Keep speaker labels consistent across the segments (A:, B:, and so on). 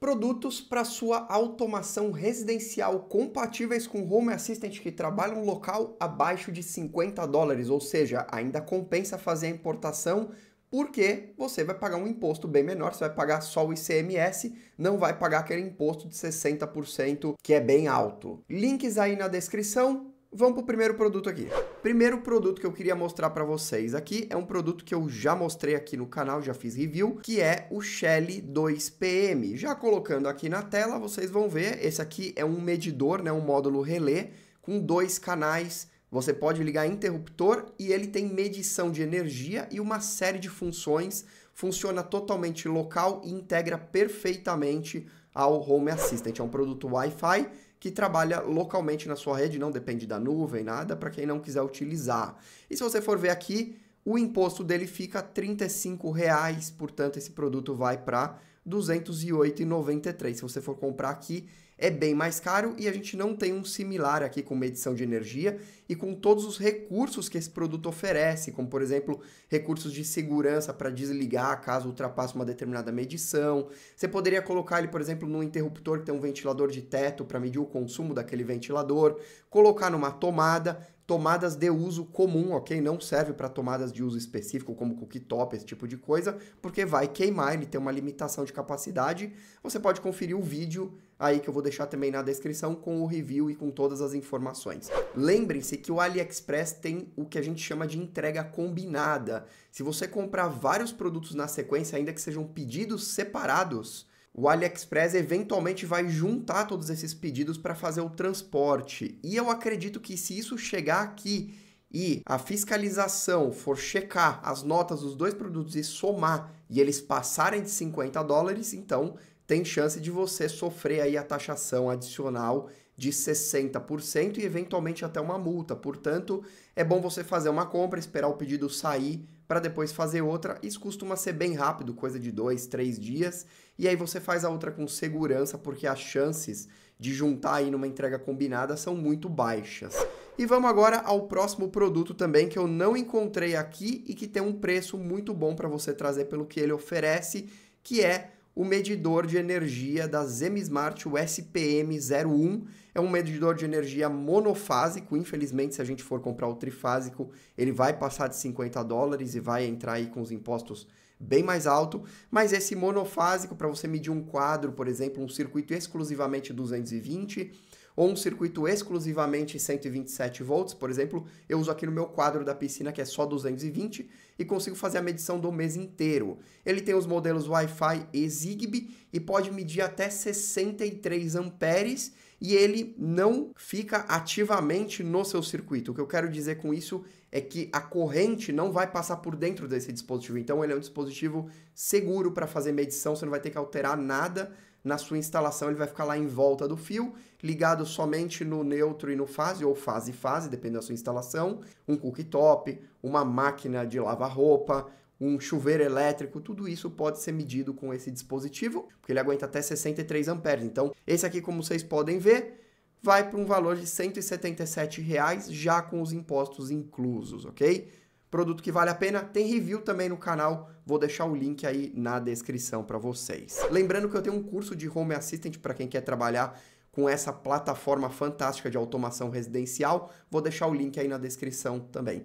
A: produtos para sua automação residencial compatíveis com Home Assistant que trabalham local abaixo de 50 dólares, ou seja, ainda compensa fazer a importação porque você vai pagar um imposto bem menor, você vai pagar só o ICMS, não vai pagar aquele imposto de 60% que é bem alto. Links aí na descrição. Vamos para o primeiro produto aqui. Primeiro produto que eu queria mostrar para vocês aqui é um produto que eu já mostrei aqui no canal, já fiz review, que é o Shell 2PM. Já colocando aqui na tela, vocês vão ver, esse aqui é um medidor, né, um módulo relé com dois canais você pode ligar interruptor e ele tem medição de energia e uma série de funções. Funciona totalmente local e integra perfeitamente ao Home Assistant. É um produto Wi-Fi que trabalha localmente na sua rede, não depende da nuvem, nada, para quem não quiser utilizar. E se você for ver aqui, o imposto dele fica R$ 35,00, portanto esse produto vai para 208,93. Se você for comprar aqui, é bem mais caro e a gente não tem um similar aqui com medição de energia e com todos os recursos que esse produto oferece, como por exemplo, recursos de segurança para desligar caso ultrapasse uma determinada medição. Você poderia colocar ele, por exemplo, num interruptor que tem um ventilador de teto para medir o consumo daquele ventilador, colocar numa tomada, tomadas de uso comum, ok? Não serve para tomadas de uso específico, como cooktop, esse tipo de coisa, porque vai queimar, ele tem uma limitação de capacidade. Você pode conferir o vídeo aí que eu vou deixar também na descrição com o review e com todas as informações. Lembrem-se que o AliExpress tem o que a gente chama de entrega combinada. Se você comprar vários produtos na sequência, ainda que sejam pedidos separados, o AliExpress eventualmente vai juntar todos esses pedidos para fazer o transporte. E eu acredito que se isso chegar aqui e a fiscalização for checar as notas dos dois produtos e somar e eles passarem de 50 dólares, então tem chance de você sofrer aí a taxação adicional de 60% e eventualmente até uma multa. Portanto, é bom você fazer uma compra, esperar o pedido sair para depois fazer outra. Isso costuma ser bem rápido, coisa de dois, três dias. E aí você faz a outra com segurança, porque as chances de juntar aí numa entrega combinada são muito baixas. E vamos agora ao próximo produto também que eu não encontrei aqui e que tem um preço muito bom para você trazer pelo que ele oferece, que é o medidor de energia da Zemismart, o SPM01. É um medidor de energia monofásico. Infelizmente, se a gente for comprar o trifásico, ele vai passar de 50 dólares e vai entrar aí com os impostos bem mais alto. Mas esse monofásico, para você medir um quadro, por exemplo, um circuito exclusivamente 220, ou um circuito exclusivamente 127 volts, por exemplo, eu uso aqui no meu quadro da piscina que é só 220 e consigo fazer a medição do mês inteiro. Ele tem os modelos Wi-Fi e Zigbee e pode medir até 63 amperes e ele não fica ativamente no seu circuito. O que eu quero dizer com isso é que a corrente não vai passar por dentro desse dispositivo. Então ele é um dispositivo seguro para fazer medição, você não vai ter que alterar nada na sua instalação ele vai ficar lá em volta do fio, ligado somente no neutro e no fase, ou fase e fase, dependendo da sua instalação, um cooktop, uma máquina de lavar roupa, um chuveiro elétrico, tudo isso pode ser medido com esse dispositivo, porque ele aguenta até 63 amperes. Então, esse aqui, como vocês podem ver, vai para um valor de R$ 177, reais, já com os impostos inclusos, ok? Produto que vale a pena, tem review também no canal, vou deixar o link aí na descrição para vocês. Lembrando que eu tenho um curso de Home Assistant para quem quer trabalhar com essa plataforma fantástica de automação residencial, vou deixar o link aí na descrição também.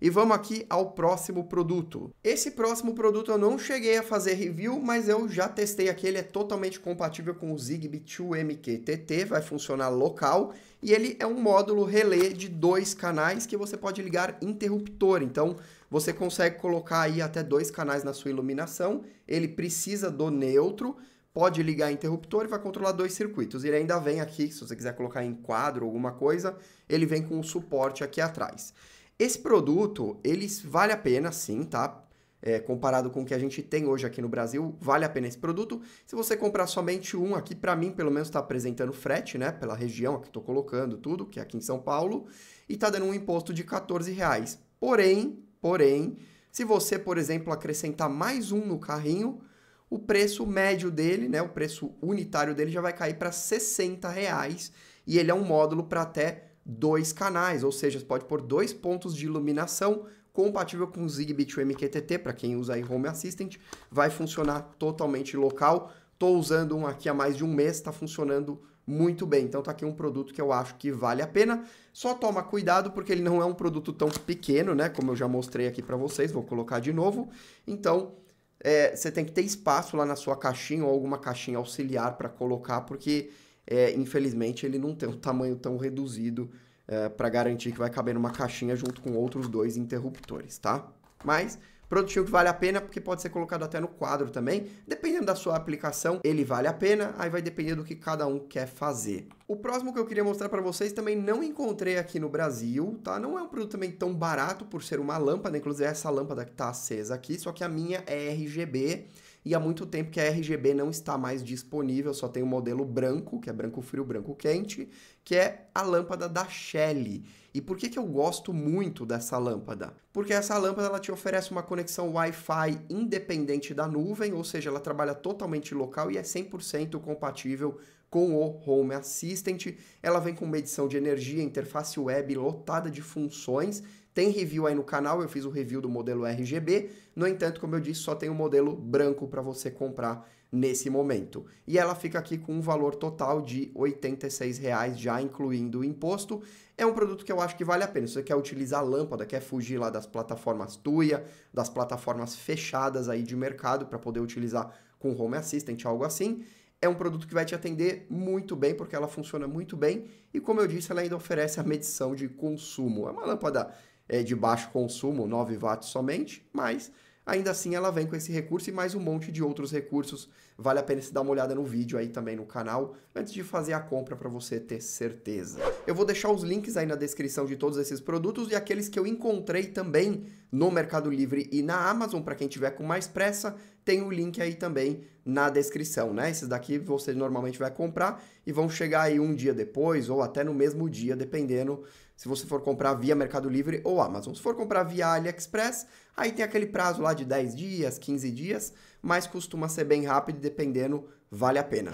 A: E vamos aqui ao próximo produto. Esse próximo produto eu não cheguei a fazer review, mas eu já testei aqui, ele é totalmente compatível com o Zigbee 2MQTT, vai funcionar local, e ele é um módulo relé de dois canais que você pode ligar interruptor, então você consegue colocar aí até dois canais na sua iluminação, ele precisa do neutro, pode ligar interruptor e vai controlar dois circuitos. Ele ainda vem aqui, se você quiser colocar em quadro alguma coisa, ele vem com o suporte aqui atrás. Esse produto, ele vale a pena sim, tá? É, comparado com o que a gente tem hoje aqui no Brasil, vale a pena esse produto. Se você comprar somente um aqui, para mim, pelo menos está apresentando frete, né? Pela região que estou colocando tudo, que é aqui em São Paulo, e está dando um imposto de 14 reais. Porém, porém, se você, por exemplo, acrescentar mais um no carrinho, o preço médio dele, né? O preço unitário dele já vai cair para 60 reais e ele é um módulo para até dois canais, ou seja, você pode pôr dois pontos de iluminação compatível com o Zigbee to MQTT, para quem usa Home Assistant, vai funcionar totalmente local. Estou usando um aqui há mais de um mês, está funcionando muito bem. Então tá aqui um produto que eu acho que vale a pena. Só toma cuidado porque ele não é um produto tão pequeno, né? Como eu já mostrei aqui para vocês, vou colocar de novo. Então é, você tem que ter espaço lá na sua caixinha ou alguma caixinha auxiliar para colocar, porque é, infelizmente ele não tem um tamanho tão reduzido é, para garantir que vai caber numa caixinha junto com outros dois interruptores, tá? Mas produtinho que vale a pena, porque pode ser colocado até no quadro também. Dependendo da sua aplicação, ele vale a pena, aí vai depender do que cada um quer fazer. O próximo que eu queria mostrar para vocês também não encontrei aqui no Brasil, tá? Não é um produto também tão barato por ser uma lâmpada, inclusive essa lâmpada que está acesa aqui, só que a minha é RGB e há muito tempo que a RGB não está mais disponível, só tem o modelo branco, que é branco frio, branco quente, que é a lâmpada da Shelly. E por que, que eu gosto muito dessa lâmpada? Porque essa lâmpada ela te oferece uma conexão Wi-Fi independente da nuvem, ou seja, ela trabalha totalmente local e é 100% compatível com o Home Assistant. Ela vem com medição de energia, interface web lotada de funções, tem review aí no canal, eu fiz o review do modelo RGB. No entanto, como eu disse, só tem o um modelo branco para você comprar nesse momento. E ela fica aqui com um valor total de R$ já incluindo o imposto. É um produto que eu acho que vale a pena. Se você quer utilizar lâmpada, quer fugir lá das plataformas Tuya, das plataformas fechadas aí de mercado para poder utilizar com Home Assistant, algo assim, é um produto que vai te atender muito bem, porque ela funciona muito bem. E como eu disse, ela ainda oferece a medição de consumo. É uma lâmpada é, de baixo consumo, 9 watts somente, mas ainda assim ela vem com esse recurso e mais um monte de outros recursos. Vale a pena se dar uma olhada no vídeo aí também no canal antes de fazer a compra para você ter certeza. Eu vou deixar os links aí na descrição de todos esses produtos e aqueles que eu encontrei também no Mercado Livre e na Amazon para quem tiver com mais pressa, tem o link aí também na descrição, né? Esses daqui você normalmente vai comprar e vão chegar aí um dia depois ou até no mesmo dia, dependendo se você for comprar via Mercado Livre ou Amazon. Se for comprar via AliExpress, aí tem aquele prazo lá de 10 dias, 15 dias, mas costuma ser bem rápido, dependendo, vale a pena.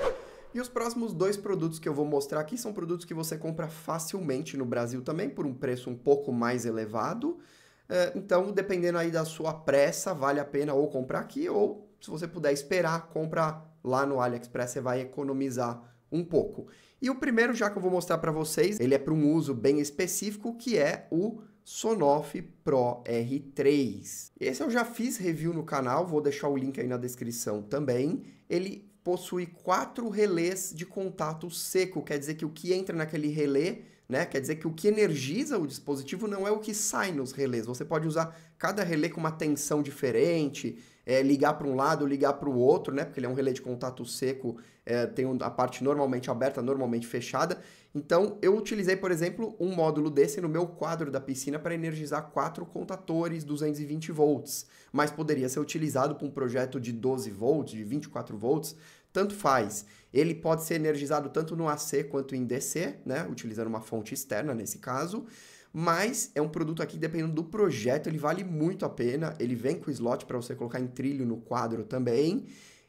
A: E os próximos dois produtos que eu vou mostrar aqui são produtos que você compra facilmente no Brasil também, por um preço um pouco mais elevado. É, então, dependendo aí da sua pressa, vale a pena ou comprar aqui, ou se você puder esperar, compra lá no AliExpress, você vai economizar um pouco. E o primeiro já que eu vou mostrar para vocês, ele é para um uso bem específico que é o Sonoff Pro R3. Esse eu já fiz review no canal, vou deixar o link aí na descrição também. Ele possui quatro relés de contato seco, quer dizer que o que entra naquele relé né? Quer dizer que o que energiza o dispositivo não é o que sai nos relés. Você pode usar cada relé com uma tensão diferente, é, ligar para um lado, ligar para o outro, né? Porque ele é um relé de contato seco, é, tem a parte normalmente aberta, normalmente fechada. Então, eu utilizei, por exemplo, um módulo desse no meu quadro da piscina para energizar quatro contadores 220 volts, mas poderia ser utilizado para um projeto de 12 volts, de 24 volts, tanto faz. Ele pode ser energizado tanto no AC quanto em DC, né? Utilizando uma fonte externa nesse caso. Mas é um produto aqui, dependendo do projeto, ele vale muito a pena. Ele vem com slot para você colocar em trilho no quadro também.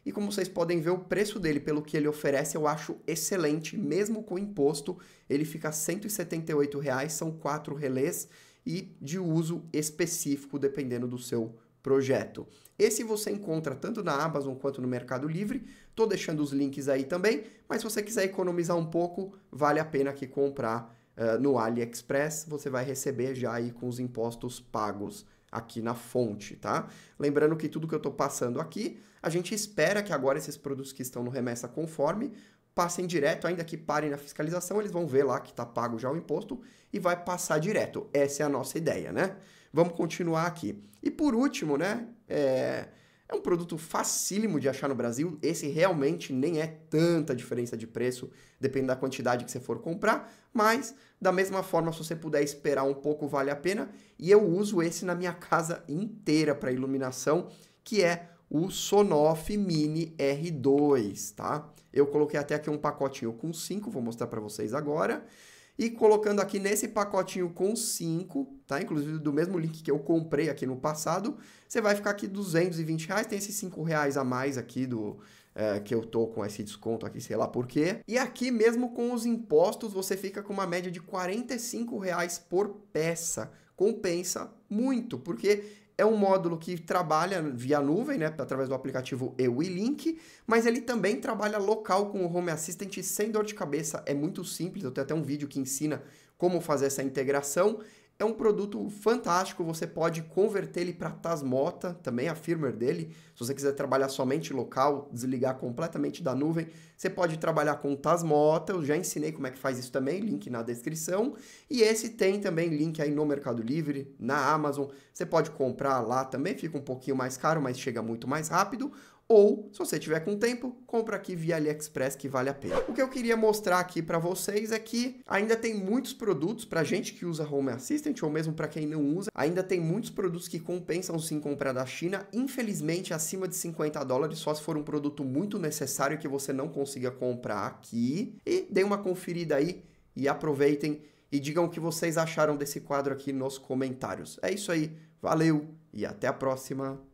A: E como vocês podem ver, o preço dele, pelo que ele oferece, eu acho excelente. Mesmo com imposto, ele fica R$ 178, reais, são quatro relés e de uso específico, dependendo do seu projeto. Esse você encontra tanto na Amazon quanto no Mercado Livre. Tô deixando os links aí também, mas se você quiser economizar um pouco, vale a pena que comprar uh, no AliExpress, você vai receber já aí com os impostos pagos aqui na fonte, tá? Lembrando que tudo que eu estou passando aqui, a gente espera que agora esses produtos que estão no remessa conforme passem direto, ainda que parem na fiscalização, eles vão ver lá que está pago já o imposto e vai passar direto. Essa é a nossa ideia, né? Vamos continuar aqui. E por último, né? É, é um produto facílimo de achar no Brasil. Esse realmente nem é tanta diferença de preço, depende da quantidade que você for comprar. Mas, da mesma forma, se você puder esperar um pouco, vale a pena. E eu uso esse na minha casa inteira para iluminação, que é o Sonoff Mini R2, tá? Eu coloquei até aqui um pacotinho com cinco. vou mostrar para vocês agora. E colocando aqui nesse pacotinho com 5, tá? Inclusive do mesmo link que eu comprei aqui no passado, você vai ficar aqui 220 reais, tem esses 5 reais a mais aqui do, é, que eu tô com esse desconto aqui, sei lá por quê. E aqui mesmo com os impostos, você fica com uma média de 45 reais por peça. Compensa muito, porque é um módulo que trabalha via nuvem, né, através do aplicativo Ewelink, mas ele também trabalha local com o Home Assistant sem dor de cabeça. É muito simples, eu tenho até um vídeo que ensina como fazer essa integração. É um produto fantástico, você pode converter ele para Tasmota, também a firmware dele. Se você quiser trabalhar somente local, desligar completamente da nuvem, você pode trabalhar com Tasmota. Eu já ensinei como é que faz isso também, link na descrição. E esse tem também link aí no Mercado Livre, na Amazon. Você pode comprar lá também, fica um pouquinho mais caro, mas chega muito mais rápido. Ou, se você tiver com tempo, compra aqui via AliExpress que vale a pena. O que eu queria mostrar aqui para vocês é que ainda tem muitos produtos para gente que usa Home Assistant ou mesmo para quem não usa, ainda tem muitos produtos que compensam sim comprar da China, infelizmente acima de 50 dólares, só se for um produto muito necessário que você não consiga comprar aqui. E dê uma conferida aí e aproveitem e digam o que vocês acharam desse quadro aqui nos comentários. É isso aí, valeu e até a próxima.